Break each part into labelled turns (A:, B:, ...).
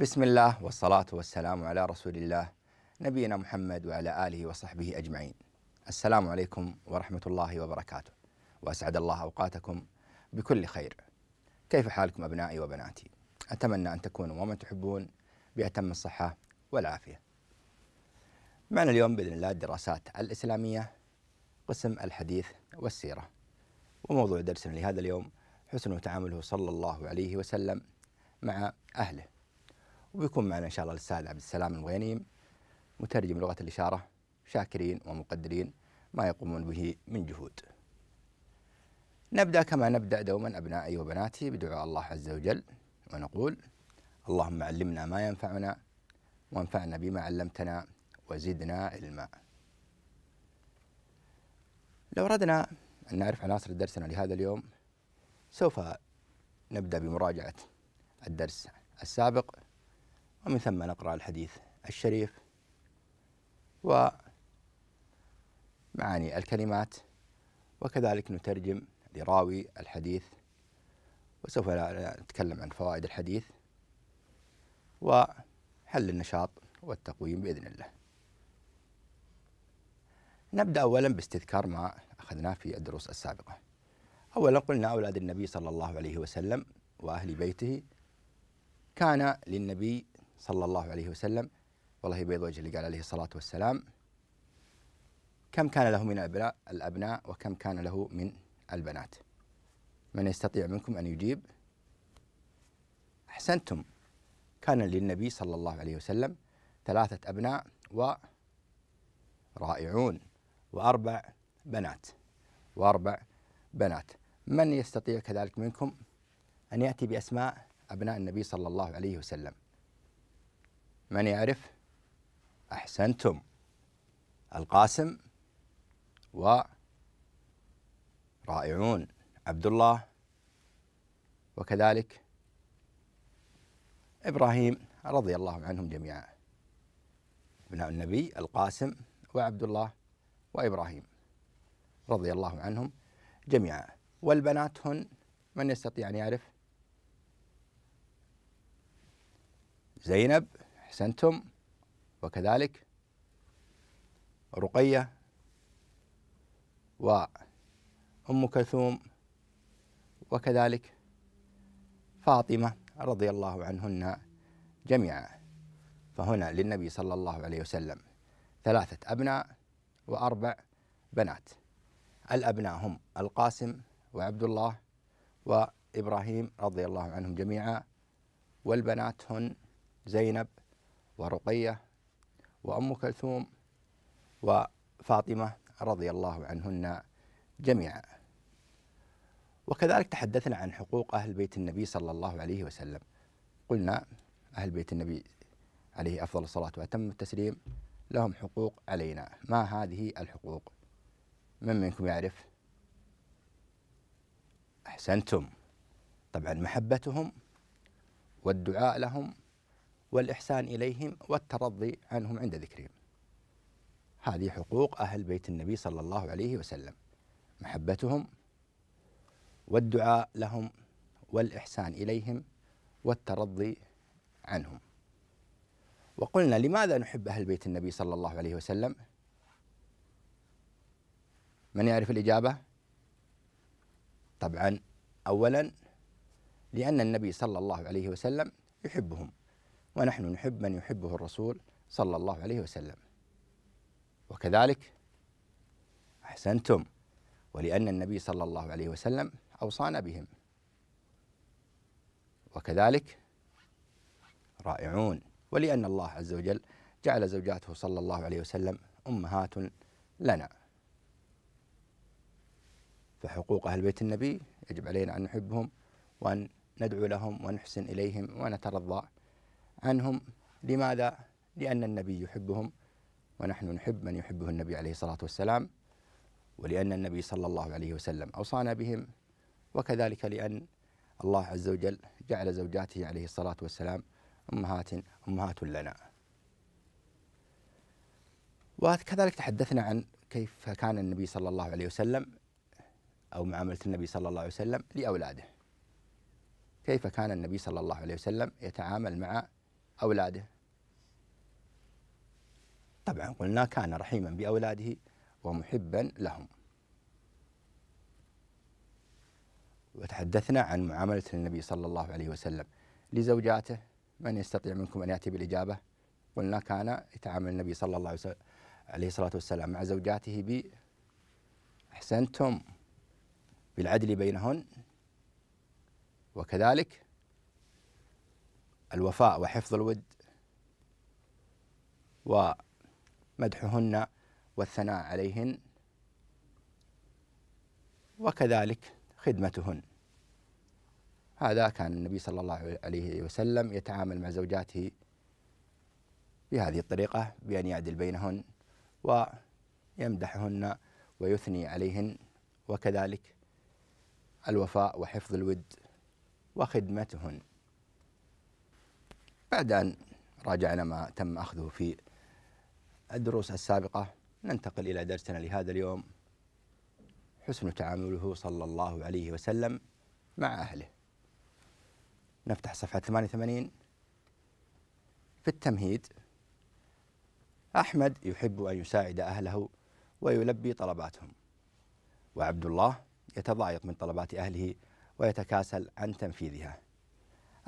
A: بسم الله والصلاة والسلام على رسول الله نبينا محمد وعلى آله وصحبه أجمعين السلام عليكم ورحمة الله وبركاته وأسعد الله أوقاتكم بكل خير كيف حالكم أبنائي وبناتي أتمنى أن تكونوا ومن تحبون بأتم الصحة والعافية معنا اليوم بإذن الله الدراسات الإسلامية قسم الحديث والسيرة وموضوع درسنا لهذا اليوم حسن تعامله صلى الله عليه وسلم مع أهله وبيكون معنا ان شاء الله الاستاذ عبد السلام المغينيم مترجم لغه الاشاره شاكرين ومقدرين ما يقومون به من جهود. نبدا كما نبدا دوما ابنائي وبناتي بدعاء الله عز وجل ونقول اللهم علمنا ما ينفعنا وانفعنا بما علمتنا وزدنا علما. لو أردنا أن نعرف عناصر درسنا لهذا اليوم سوف نبدأ بمراجعة الدرس السابق ومن ثم نقرأ الحديث الشريف ومعاني الكلمات وكذلك نترجم لراوي الحديث وسوف نتكلم عن فوائد الحديث وحل النشاط والتقويم بإذن الله نبدأ أولا باستذكار ما أخذناه في الدروس السابقة أولا قلنا أولاد النبي صلى الله عليه وسلم وأهل بيته كان للنبي صلى الله عليه وسلم والله يبيض وجه اللي قال عليه الصلاة والسلام كم كان له من الأبناء, الأبناء وكم كان له من البنات من يستطيع منكم أن يجيب أحسنتم كان للنبي صلى الله عليه وسلم ثلاثة أبناء ورائعون وأربع بنات وأربع بنات من يستطيع كذلك منكم أن يأتي بأسماء أبناء النبي صلى الله عليه وسلم من يعرف أحسنتم القاسم و رائعون عبد الله وكذلك إبراهيم رضي الله عنهم جميعا ابناء النبي القاسم وعبد الله وإبراهيم رضي الله عنهم جميعا والبنات هن من يستطيع أن يعرف زينب أحسنتم وكذلك رقية وأم كلثوم وكذلك فاطمة رضي الله عنهن جميعا فهنا للنبي صلى الله عليه وسلم ثلاثة أبناء وأربع بنات الأبناء هم القاسم وعبد الله وإبراهيم رضي الله عنهم جميعا والبنات هن زينب ورقية وأم كلثوم وفاطمة رضي الله عنهن جميعا وكذلك تحدثنا عن حقوق أهل بيت النبي صلى الله عليه وسلم قلنا أهل بيت النبي عليه أفضل الصلاة وأتم التسليم لهم حقوق علينا ما هذه الحقوق من منكم يعرف أحسنتم طبعا محبتهم والدعاء لهم والإحسان إليهم والترضي عنهم عند ذكرهم هذه حقوق أهل بيت النبي صلى الله عليه وسلم محبتهم والدعاء لهم والإحسان إليهم والترضي عنهم وقلنا لماذا نحب أهل بيت النبي صلى الله عليه وسلم من يعرف الإجابة طبعا أولا لأن النبي صلى الله عليه وسلم يحبهم ونحن نحب من يحبه الرسول صلى الله عليه وسلم وكذلك احسنتم ولان النبي صلى الله عليه وسلم اوصانا بهم وكذلك رائعون ولان الله عز وجل جعل زوجاته صلى الله عليه وسلم امهات لنا فحقوق اهل بيت النبي يجب علينا ان نحبهم وان ندعو لهم ونحسن اليهم ونترضى عنهم لماذا؟ لأن النبي يحبهم ونحن نحب من يحبه النبي عليه الصلاة والسلام ولأن النبي صلى الله عليه وسلم أوصانا بهم وكذلك لأن الله عز وجل جعل زوجاته عليه الصلاة والسلام أمهات أمهات لنا وكذلك تحدثنا عن كيف كان النبي صلى الله عليه وسلم أو معاملة النبي صلى الله عليه وسلم لأولاده كيف كان النبي صلى الله عليه وسلم يتعامل مع أولاده طبعا قلنا كان رحيما بأولاده ومحبا لهم وتحدثنا عن معاملة النبي صلى الله عليه وسلم لزوجاته من يستطيع منكم أن يأتي بالإجابة قلنا كان يتعامل النبي صلى الله عليه الصلاة والسلام مع زوجاته ب أحسنتم بالعدل بينهن وكذلك الوفاء وحفظ الود ومدحهن والثناء عليهن وكذلك خدمتهن هذا كان النبي صلى الله عليه وسلم يتعامل مع زوجاته بهذه الطريقة بأن يعدل بينهن ويمدحهن ويثني عليهن وكذلك الوفاء وحفظ الود وخدمتهن بعد أن راجعنا ما تم أخذه في الدروس السابقة ننتقل إلى درسنا لهذا اليوم حسن تعامله صلى الله عليه وسلم مع أهله نفتح صفحة 88 في التمهيد أحمد يحب أن يساعد أهله ويلبي طلباتهم وعبد الله يتضايق من طلبات أهله ويتكاسل عن تنفيذها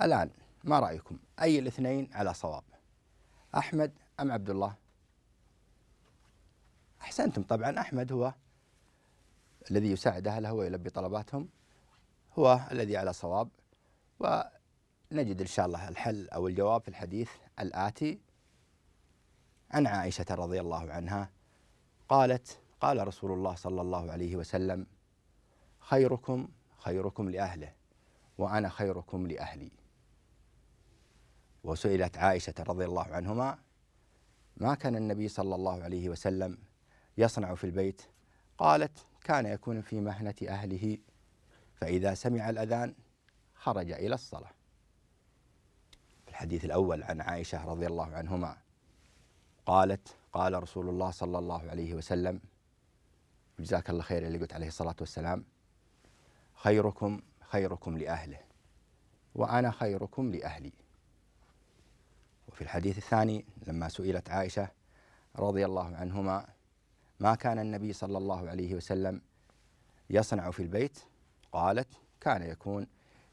A: الآن ما رايكم اي الاثنين على صواب احمد ام عبد الله احسنتم طبعا احمد هو الذي يساعد اهله ويلبي طلباتهم هو الذي على صواب ونجد ان شاء الله الحل او الجواب في الحديث الاتي عن عائشه رضي الله عنها قالت قال رسول الله صلى الله عليه وسلم خيركم خيركم لاهله وانا خيركم لاهلي وسئلت عائشة رضي الله عنهما ما كان النبي صلى الله عليه وسلم يصنع في البيت قالت كان يكون في مهنة أهله فإذا سمع الأذان خرج إلى الصلاة في الحديث الأول عن عائشة رضي الله عنهما قالت قال رسول الله صلى الله عليه وسلم جزاك الله خير اللي قلت عليه الصلاة والسلام خيركم خيركم لأهله وأنا خيركم لأهلي وفي الحديث الثاني لما سئلت عائشة رضي الله عنهما ما كان النبي صلى الله عليه وسلم يصنع في البيت قالت كان يكون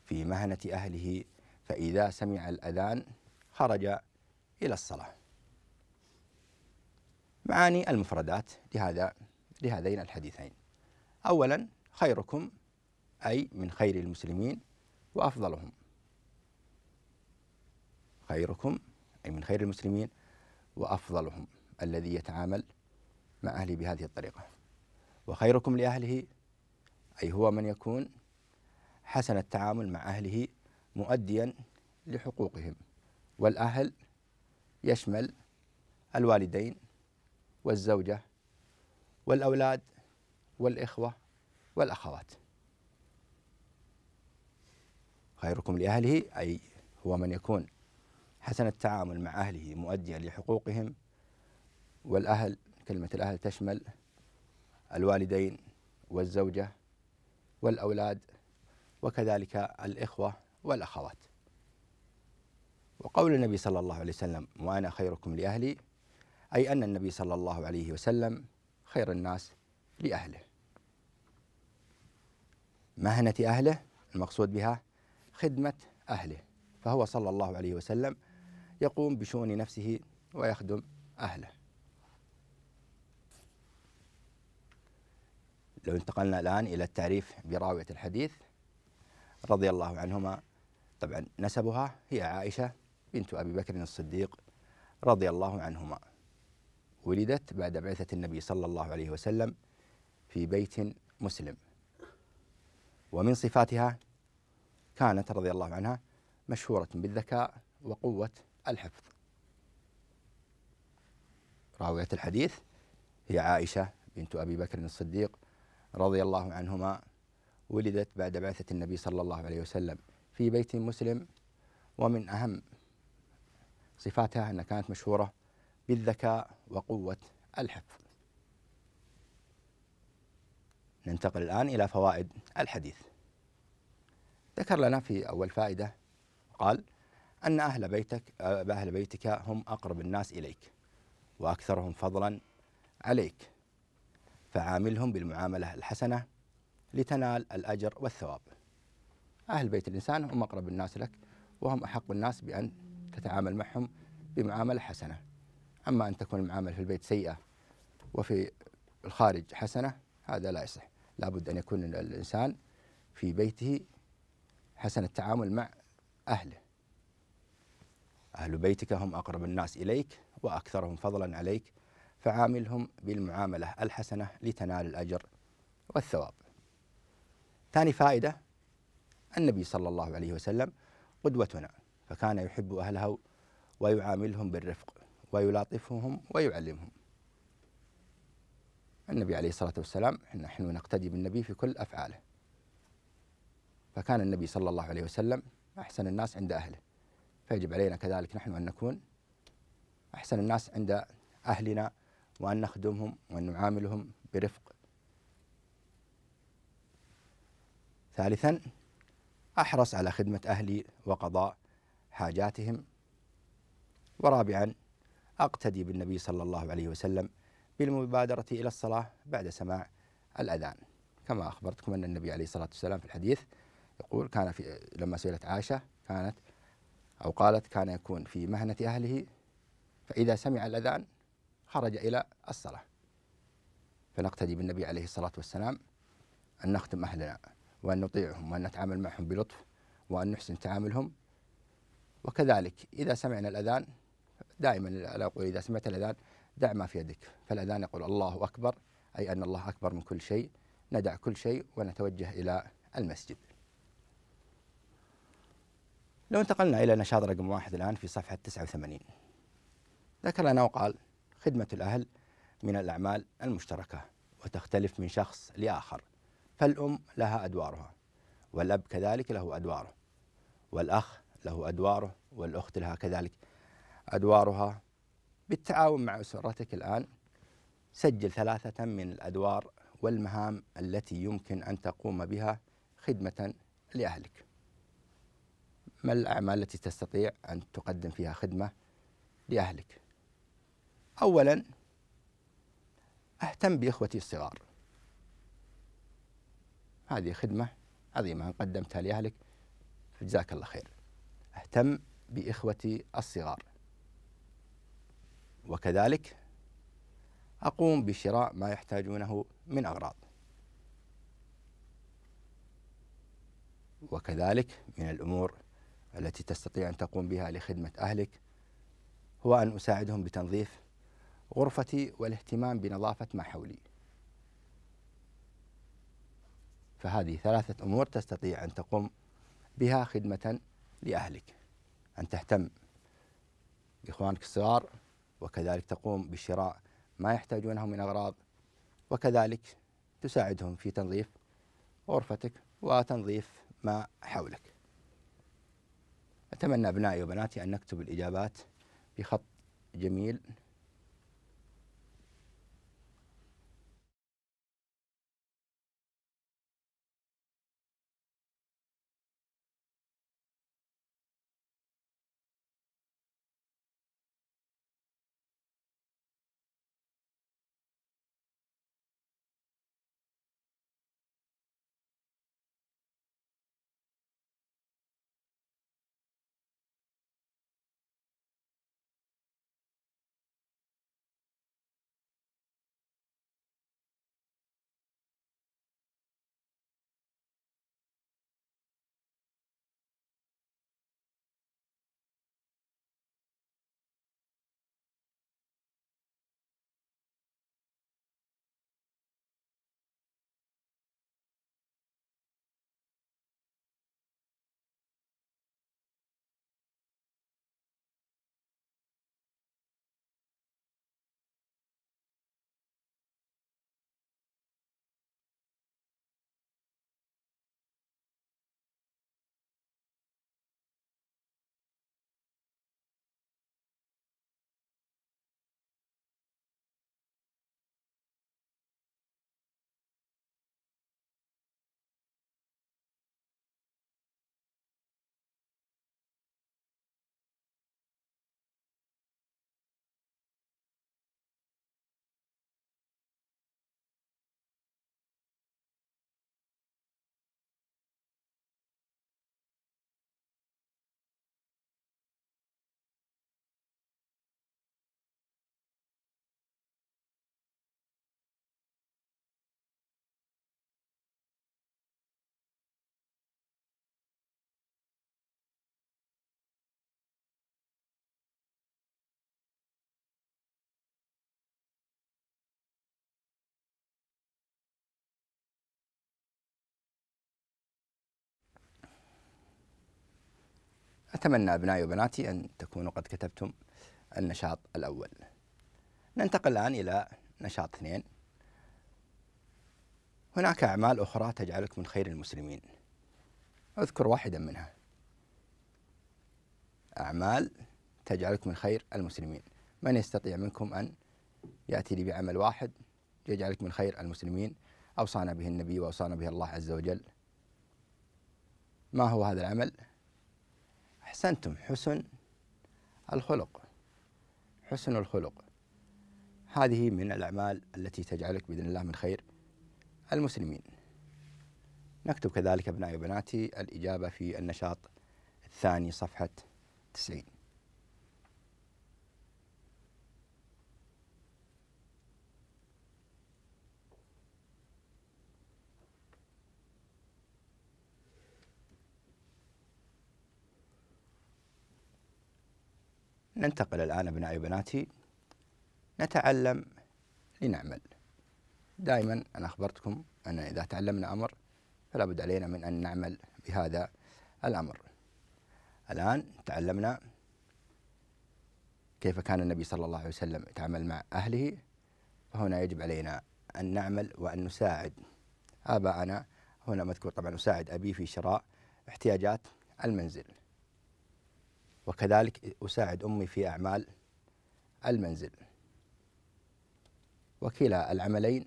A: في مهنة أهله فإذا سمع الأذان خرج إلى الصلاة معاني المفردات لهذا لهذين الحديثين أولا خيركم أي من خير المسلمين وأفضلهم خيركم أي من خير المسلمين وأفضلهم الذي يتعامل مع أهله بهذه الطريقة وخيركم لأهله أي هو من يكون حسن التعامل مع أهله مؤديا لحقوقهم والأهل يشمل الوالدين والزوجة والأولاد والإخوة والأخوات خيركم لأهله أي هو من يكون حسن التعامل مع أهله مؤديا لحقوقهم والأهل كلمة الأهل تشمل الوالدين والزوجة والأولاد وكذلك الإخوة والأخوات وقول النبي صلى الله عليه وسلم وأنا خيركم لأهلي أي أن النبي صلى الله عليه وسلم خير الناس لأهله مهنة أهله المقصود بها خدمة أهله فهو صلى الله عليه وسلم يقوم بشؤون نفسه ويخدم أهله لو انتقلنا الآن إلى التعريف براوية الحديث رضي الله عنهما طبعا نسبها هي عائشة بنت أبي بكر الصديق رضي الله عنهما ولدت بعد بعثة النبي صلى الله عليه وسلم في بيت مسلم ومن صفاتها كانت رضي الله عنها مشهورة بالذكاء وقوة الحفظ راوية الحديث هي عائشة بنت أبي بكر الصديق رضي الله عنهما ولدت بعد بعثة النبي صلى الله عليه وسلم في بيت مسلم ومن أهم صفاتها أنها كانت مشهورة بالذكاء وقوة الحفظ ننتقل الآن إلى فوائد الحديث ذكر لنا في أول فائدة قال أن أهل بيتك أهل بيتك هم أقرب الناس إليك وأكثرهم فضلا عليك فعاملهم بالمعاملة الحسنة لتنال الأجر والثواب أهل بيت الإنسان هم أقرب الناس لك وهم أحق الناس بأن تتعامل معهم بمعاملة حسنة أما أن تكون المعاملة في البيت سيئة وفي الخارج حسنة هذا لا يصح لابد أن يكون الإنسان في بيته حسن التعامل مع أهله أهل بيتك هم أقرب الناس إليك وأكثرهم فضلا عليك فعاملهم بالمعاملة الحسنة لتنال الأجر والثواب ثاني فائدة النبي صلى الله عليه وسلم قدوتنا فكان يحب أهله ويعاملهم بالرفق ويلاطفهم ويعلمهم النبي عليه الصلاة والسلام نحن نقتدي بالنبي في كل أفعاله فكان النبي صلى الله عليه وسلم أحسن الناس عند أهله فيجب علينا كذلك نحن أن نكون أحسن الناس عند أهلنا وأن نخدمهم وأن نعاملهم برفق ثالثا أحرص على خدمة أهلي وقضاء حاجاتهم ورابعا أقتدي بالنبي صلى الله عليه وسلم بالمبادرة إلى الصلاة بعد سماع الأذان كما أخبرتكم أن النبي عليه الصلاة والسلام في الحديث يقول كان في لما سئلت عائشة كانت أو قالت كان يكون في مهنة أهله فإذا سمع الأذان خرج إلى الصلاة فنقتدي بالنبي عليه الصلاة والسلام أن نخدم أهلنا وأن نطيعهم وأن نتعامل معهم بلطف وأن نحسن تعاملهم وكذلك إذا سمعنا الأذان دائما لا أقول إذا سمعت الأذان دع ما في يدك فالأذان يقول الله أكبر أي أن الله أكبر من كل شيء ندع كل شيء ونتوجه إلى المسجد لو انتقلنا إلى نشاط رقم واحد الآن في صفحة 89 ذكر لنا وقال خدمة الأهل من الأعمال المشتركة وتختلف من شخص لآخر فالأم لها أدوارها والأب كذلك له أدواره والأخ له أدواره والأخت لها كذلك أدوارها بالتعاون مع أسرتك الآن سجل ثلاثة من الأدوار والمهام التي يمكن أن تقوم بها خدمة لأهلك ما الأعمال التي تستطيع أن تقدم فيها خدمة لأهلك أولا أهتم بإخوتي الصغار هذه خدمة عظيمة إن قدمتها لأهلك جزاك الله خير أهتم بإخوتي الصغار وكذلك أقوم بشراء ما يحتاجونه من أغراض وكذلك من الأمور التي تستطيع أن تقوم بها لخدمة أهلك هو أن أساعدهم بتنظيف غرفتي والاهتمام بنظافة ما حولي فهذه ثلاثة أمور تستطيع أن تقوم بها خدمة لأهلك أن تهتم بإخوانك الصغار وكذلك تقوم بشراء ما يحتاجونه من أغراض وكذلك تساعدهم في تنظيف غرفتك وتنظيف ما حولك أتمنى أبنائي وبناتي أن نكتب الإجابات بخط جميل أتمنى أبنائي وبناتي أن تكونوا قد كتبتم النشاط الأول ننتقل الآن إلى نشاط اثنين هناك أعمال أخرى تجعلك من خير المسلمين أذكر واحدا منها أعمال تجعلك من خير المسلمين من يستطيع منكم أن يأتي لي بعمل واحد يجعلك من خير المسلمين أوصانا به النبي وأوصانا به الله عز وجل ما هو هذا العمل؟ أحسنتم حسن الخلق حسن الخلق هذه من الأعمال التي تجعلك بإذن الله من خير المسلمين نكتب كذلك أبنائي وبناتي الإجابة في النشاط الثاني صفحة 90 ننتقل الآن أبنائي وبناتي نتعلم لنعمل دائما أنا أخبرتكم أن إذا تعلمنا أمر فلا بد علينا من أن نعمل بهذا الأمر الآن تعلمنا كيف كان النبي صلى الله عليه وسلم يتعامل مع أهله فهنا يجب علينا أن نعمل وأن نساعد آباءنا هنا مذكور طبعا أساعد أبي في شراء احتياجات المنزل وكذلك أساعد أمي في أعمال المنزل وكلا العملين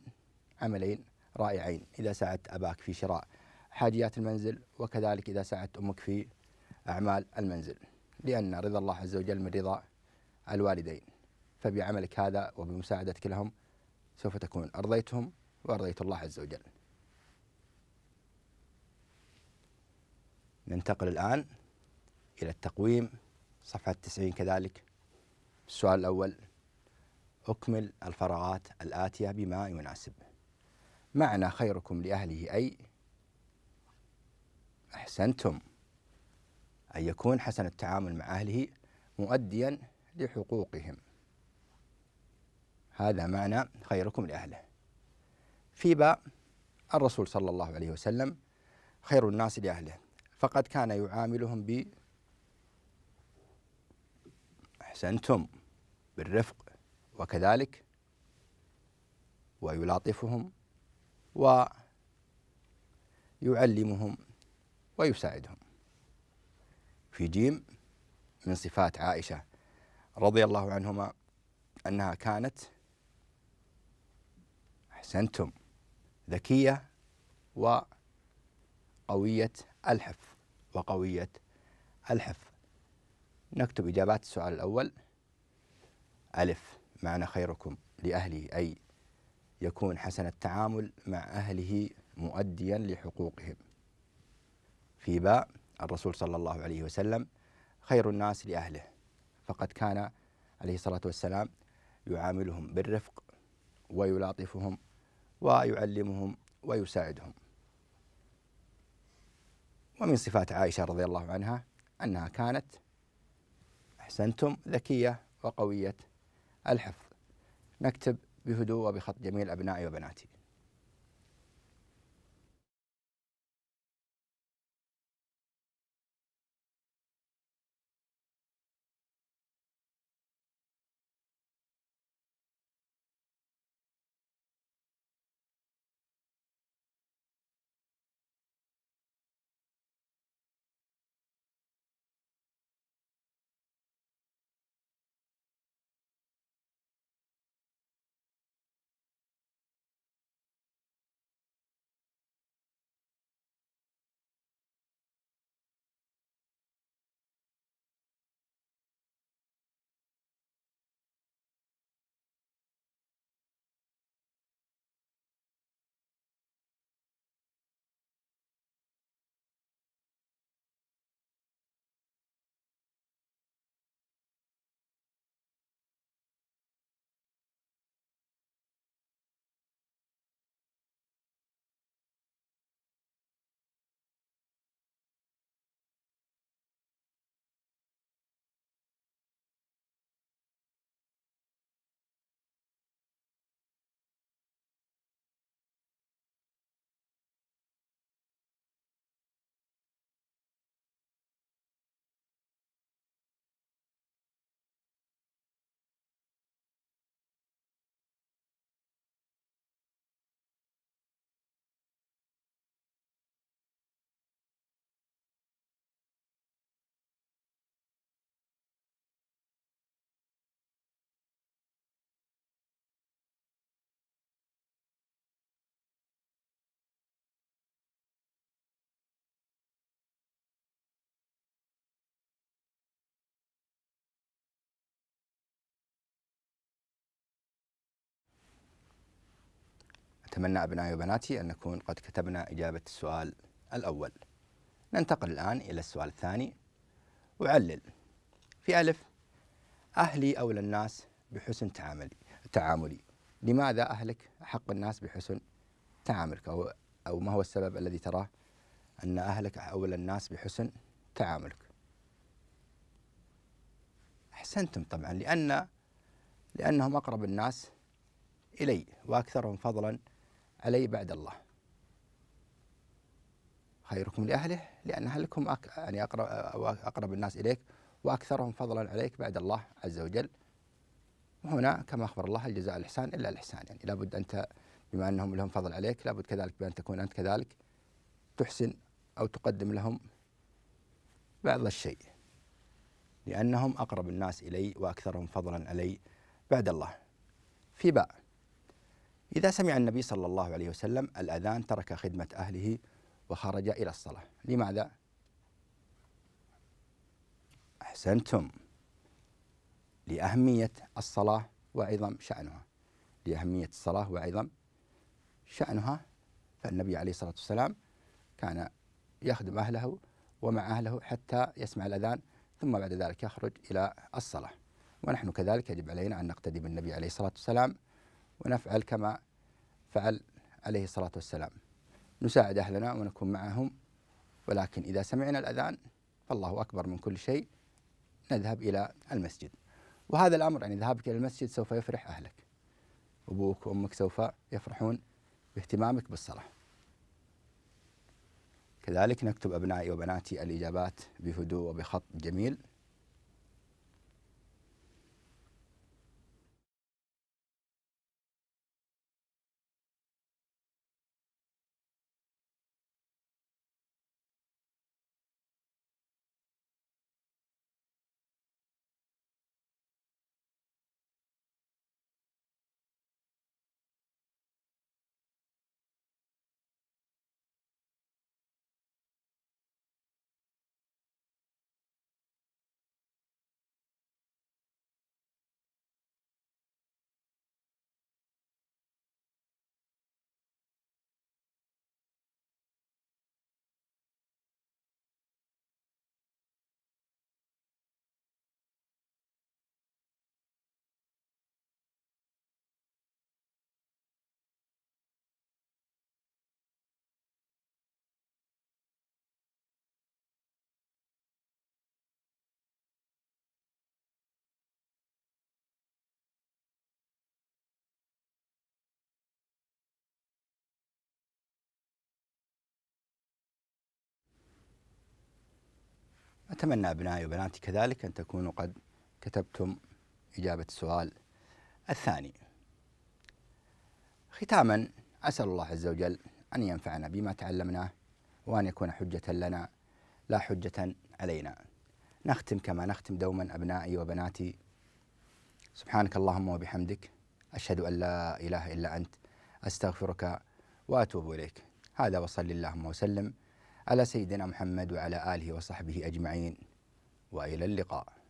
A: عملين رائعين إذا ساعدت أباك في شراء حاجيات المنزل وكذلك إذا ساعدت أمك في أعمال المنزل لأن رضا الله عز وجل من رضا الوالدين فبعملك هذا وبمساعدتك لهم سوف تكون أرضيتهم وأرضيت الله عز وجل ننتقل الآن إلى التقويم صفحة 90 كذلك السؤال الأول أكمل الفراغات الآتية بما يناسب معنى خيركم لأهله أي أحسنتم أن يكون حسن التعامل مع أهله مؤديا لحقوقهم هذا معنى خيركم لأهله في باء الرسول صلى الله عليه وسلم خير الناس لأهله فقد كان يعاملهم أحسنتم بالرفق وكذلك ويلاطفهم ويعلمهم ويساعدهم في جيم من صفات عائشة رضي الله عنهما أنها كانت أحسنتم ذكية وقوية الحفظ وقوية الحفظ نكتب إجابات السؤال الأول ألف معنى خيركم لأهله أي يكون حسن التعامل مع أهله مؤديا لحقوقهم في باء الرسول صلى الله عليه وسلم خير الناس لأهله فقد كان عليه الصلاة والسلام يعاملهم بالرفق ويلاطفهم ويعلمهم ويساعدهم ومن صفات عائشة رضي الله عنها أنها كانت أحسنتم ذكية وقوية الحفظ نكتب بهدوء وبخط جميل أبنائي وبناتي أتمنى أبنائي وبناتي أن نكون قد كتبنا إجابة السؤال الأول ننتقل الآن إلى السؤال الثاني وعلل في ألف أهلي أولى الناس بحسن تعاملي تعاملي لماذا أهلك أحق الناس بحسن تعاملك أو, أو ما هو السبب الذي تراه أن أهلك أولى الناس بحسن تعاملك أحسنتم طبعا لأن لأنهم أقرب الناس إلي وأكثرهم فضلا علي بعد الله خيركم لأهله لأن أهلكم أك... يعني أقرب... أقرب الناس إليك وأكثرهم فضلا عليك بعد الله عز وجل وهنا كما أخبر الله الجزاء الإحسان إلا الإحسان يعني لابد أنت بما أنهم لهم فضل عليك لابد كذلك بأن تكون أنت كذلك تحسن أو تقدم لهم بعض الشيء لأنهم أقرب الناس إلي وأكثرهم فضلا علي بعد الله في باء إذا سمع النبي صلى الله عليه وسلم الأذان ترك خدمة أهله وخرج إلى الصلاة لماذا؟ أحسنتم لأهمية الصلاة وعظم شأنها لأهمية الصلاة وعظم شأنها فالنبي عليه الصلاة والسلام كان يخدم أهله ومع أهله حتى يسمع الأذان ثم بعد ذلك يخرج إلى الصلاة ونحن كذلك يجب علينا أن نقتدي بالنبي عليه الصلاة والسلام ونفعل كما فعل عليه الصلاة والسلام نساعد أهلنا ونكون معهم ولكن إذا سمعنا الأذان فالله أكبر من كل شيء نذهب إلى المسجد وهذا الأمر يعني ذهابك إلى المسجد سوف يفرح أهلك أبوك وأمك سوف يفرحون باهتمامك بالصلاة كذلك نكتب أبنائي وبناتي الإجابات بهدوء وبخط جميل أتمنى أبنائي وبناتي كذلك أن تكونوا قد كتبتم إجابة السؤال الثاني ختاما أسأل الله عز وجل أن ينفعنا بما تعلمناه وأن يكون حجة لنا لا حجة علينا نختم كما نختم دوما أبنائي وبناتي سبحانك اللهم وبحمدك أشهد أن لا إله إلا أنت أستغفرك وأتوب إليك هذا وصلي اللهم وسلم على سيدنا محمد وعلى آله وصحبه أجمعين وإلى اللقاء